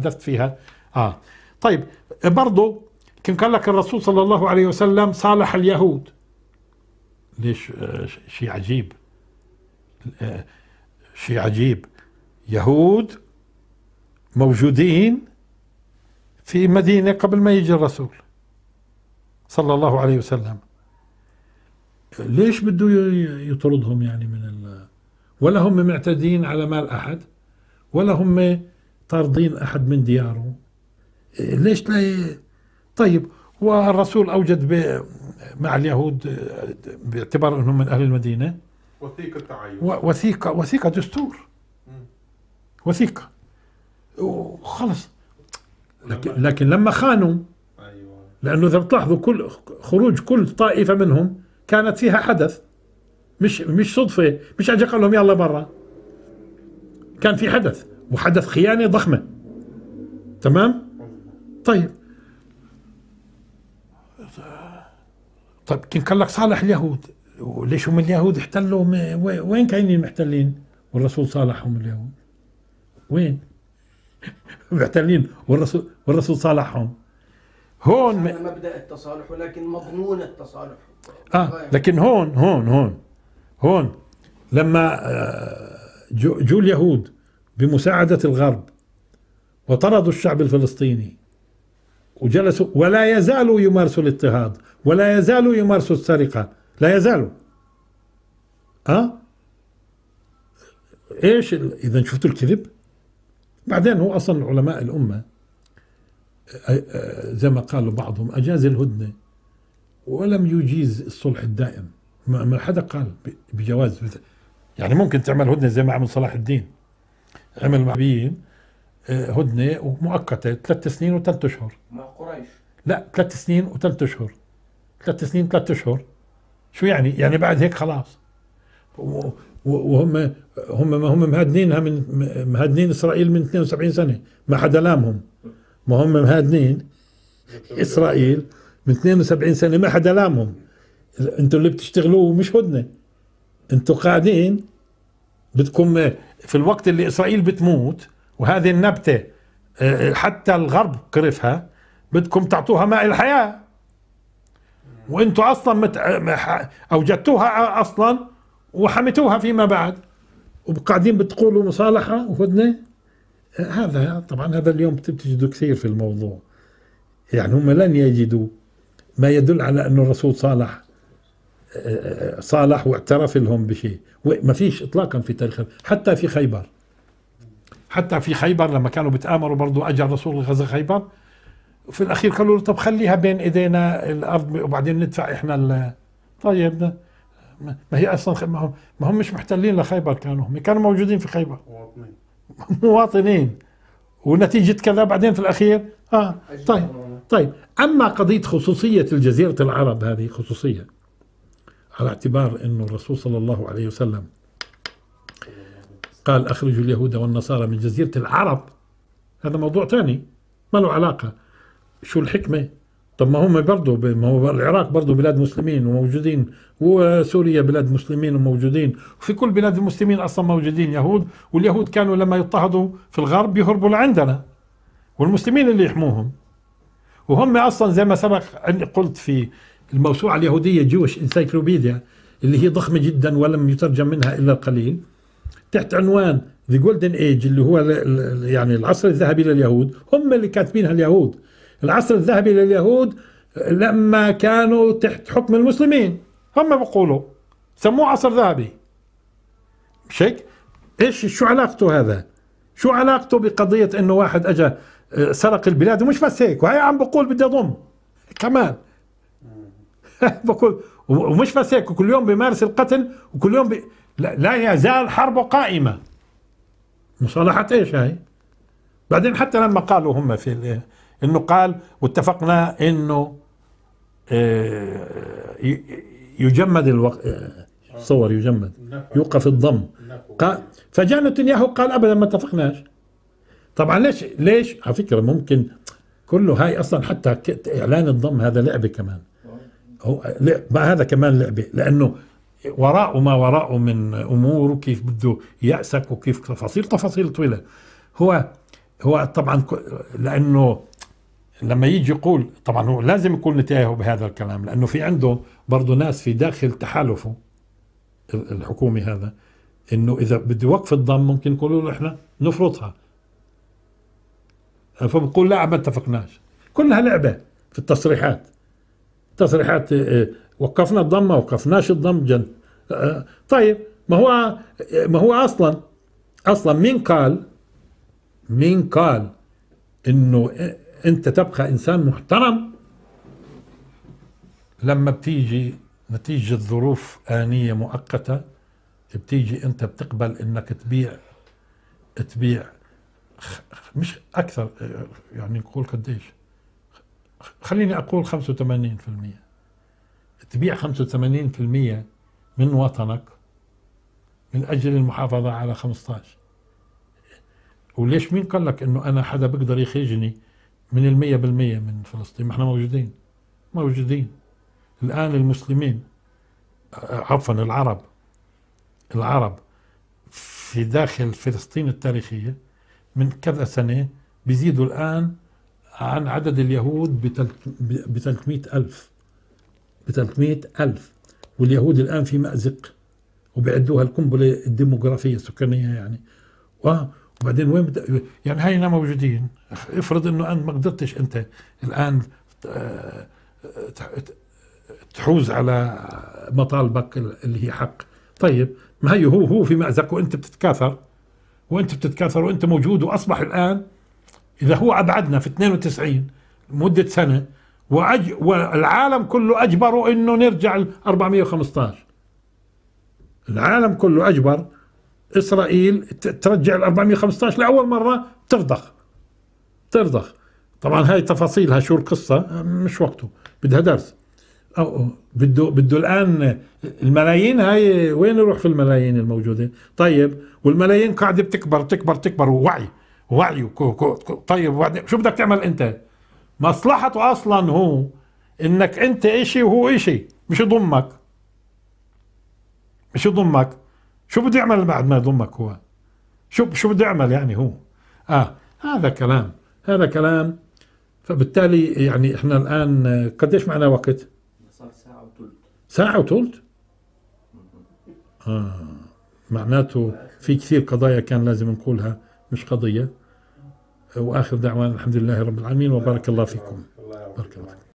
تحدثت فيها آه طيب برضو كان قال لك الرسول صلى الله عليه وسلم صالح اليهود ليش آه، شيء عجيب آه، شيء عجيب يهود موجودين في مدينة قبل ما يجي الرسول صلى الله عليه وسلم ليش بده يطردهم يعني من ال... ولا هم معتدين على مال أحد ولا هم طاردين أحد من دياره ليش لا طيب والرسول أوجد مع اليهود باعتبار أنهم من أهل المدينة وثيقة تعايش وثيقة وثيقة دستور وثيقة وخلص لكن, لكن لما خانوا أيوة. لأنه إذا بتلاحظوا كل خروج كل طائفة منهم كانت فيها حدث مش مش صدفة مش اجى قال لهم يلا برا كان في حدث وحدث خيانه ضخمه تمام طيب طيب تنكر لك صالح اليهود وليش هم اليهود احتلوا وين كاينين محتلين والرسول صالحهم اليهود وين محتلين والرسول والرسول صالحهم هون م... مبدا التصالح ولكن مضمون التصالح اه طيب. لكن هون هون هون هون لما آه، جو, جو اليهود بمساعدة الغرب وطردوا الشعب الفلسطيني وجلسوا ولا يزالوا يمارسوا الاضطهاد ولا يزالوا يمارسوا السرقة لا يزالوا أه؟ ايش اذا شفتوا الكذب؟ بعدين هو اصلا علماء الامه زي ما قالوا بعضهم اجاز الهدنه ولم يجيز الصلح الدائم ما حدا قال بجواز يعني ممكن تعمل هدنه زي ما عمل صلاح الدين عمل مع بيين آه، هدنه ومؤقته ثلاث سنين وثلاث اشهر مع قريش لا ثلاث سنين وثلاث اشهر ثلاث سنين ثلاث اشهر شو يعني؟ يعني بعد هيك خلاص وهم هم ما هم مهادنينها من مهادنين اسرائيل من 72 سنه ما حدا لامهم ما هم مهادنين اسرائيل من 72 سنه ما حدا لامهم انتوا اللي بتشتغلوه مش هدنه انتوا قاعدين بدكم في الوقت اللي إسرائيل بتموت وهذه النبتة آه، آه، حتى الغرب قرفها بدكم تعطوها ماء الحياة وانتم اصلا مت... اوجدتوها اصلا وحمتوها فيما بعد وقاعدين بتقولوا مصالحه وهدنه آه، هذا طبعا هذا اليوم بتجدوا كثير في الموضوع يعني هم لن يجدوا ما يدل على انه الرسول صالح صالح واعترف لهم بشيء ما فيش اطلاقا في تاريخ حتى في خيبر حتى في خيبر لما كانوا بتآمروا برضو اجى الرسول غزا خيبر في الاخير قالوا له طب خليها بين ايدينا الارض وبعدين ندفع احنا طيب ما هي اصلا ما هم, ما هم مش محتلين لخيبر كانوا هم كانوا موجودين في خيبر مواطنين مواطنين ونتيجه كذا بعدين في الاخير اه طيب طيب اما قضيه خصوصيه الجزيره العرب هذه خصوصيه على اعتبار أن الرسول صلى الله عليه وسلم قال أخرجوا اليهود والنصارى من جزيرة العرب هذا موضوع ثاني ما له علاقة شو الحكمة طب ما هم برضه ما هو العراق برضه بلاد مسلمين وموجودين وسوريا بلاد مسلمين وموجودين وفي كل بلاد المسلمين اصلا موجودين يهود واليهود كانوا لما يضطهدوا في الغرب يهربوا لعندنا والمسلمين اللي يحموهم وهم اصلا زي ما سبق قلت في الموسوعة اليهودية جوش انسايكلوبيديا اللي هي ضخمة جدا ولم يترجم منها إلا القليل تحت عنوان ذا جولدن ايج اللي هو يعني العصر الذهبي لليهود هم اللي كاتبينها اليهود العصر الذهبي لليهود لما كانوا تحت حكم المسلمين هم بقولوا سموه عصر ذهبي مش هيك؟ ايش شو علاقته هذا؟ شو علاقته بقضية انه واحد اجى آه، سرق البلاد ومش بس هيك وهي عم بقول بدي اضم كمان بقول ومش بس هيك كل يوم بيمارس القتل وكل يوم بي... لا, لا يزال حربه قائمه مصالحه ايش هاي؟ بعدين حتى لما قالوا هم في انه قال واتفقنا انه آه، يجمد الوقت آه، صور يجمد يوقف الضم فجاء نتنياهو قال ابدا ما اتفقناش طبعا ليش ليش على فكره ممكن كله هاي اصلا حتى اعلان الضم هذا لعبه كمان هو بقى هذا كمان لعبه لانه وراءه ما وراءه من امور وكيف بده ياسك وكيف تفاصيل تفاصيل طويله هو هو طبعا لانه لما يجي يقول طبعا هو لازم يكون نتاهه بهذا الكلام لانه في عنده برضه ناس في داخل تحالفه الحكومي هذا انه اذا بده يوقف الضم ممكن يقولوا له احنا نفرضها فبقول لا ما اتفقناش كلها لعبه في التصريحات تصريحات آه، آه، وقفنا الضم ما وقفناش الضم جن آه، طيب ما هو ما هو اصلا اصلا مين قال مين قال انه انت تبقى انسان محترم لما بتيجي نتيجة ظروف آنية مؤقتة بتيجي أنت بتقبل أنك تبيع تبيع مش أكثر يعني نقول قديش خليني أقول 85% تبيع 85% من وطنك من أجل المحافظة على 15 وليش مين قال لك انه انا حدا بقدر يخرجني من ال 100% من فلسطين ما احنا موجودين موجودين الان المسلمين عفوا العرب العرب في داخل فلسطين التاريخية من كذا سنة بيزيدوا الآن عن عدد اليهود ب 300 ألف ب 300 ألف واليهود الآن في مأزق وبيعدوها القنبلة الديموغرافية السكانية يعني وبعدين وين بت... يعني هاي موجودين افرض انه انت ما قدرتش انت الان آه، تحوز على مطالبك اللي هي حق طيب ما هي هو هو في مأزق وانت بتتكاثر وانت بتتكاثر وانت موجود واصبح الان إذا هو أبعدنا في 92 مدة سنة وأج... والعالم كله أجبروا أنه نرجع ل 415 العالم كله أجبر إسرائيل ترجع ل 415 لأول مرة ترضخ ترضخ طبعا هاي تفاصيلها شو القصة مش وقته بدها درس أو بده بده الآن الملايين هاي وين يروح في الملايين الموجودة طيب والملايين قاعدة بتكبر تكبر تكبر ووعي وعيه كو كو طيب وبعدين شو بدك تعمل انت مصلحته اصلا هو انك انت اشي وهو اشي مش يضمك مش يضمك شو بده يعمل بعد ما يضمك هو شو شو بده يعمل يعني هو اه هذا كلام هذا كلام فبالتالي يعني احنا الان قديش معنا وقت؟ صار ساعة وثلث ساعة وثلث؟ اه معناته في كثير قضايا كان لازم نقولها مش قضية واخر دعوانا الحمد لله رب العالمين وبارك الله فيكم بارك الله فيكم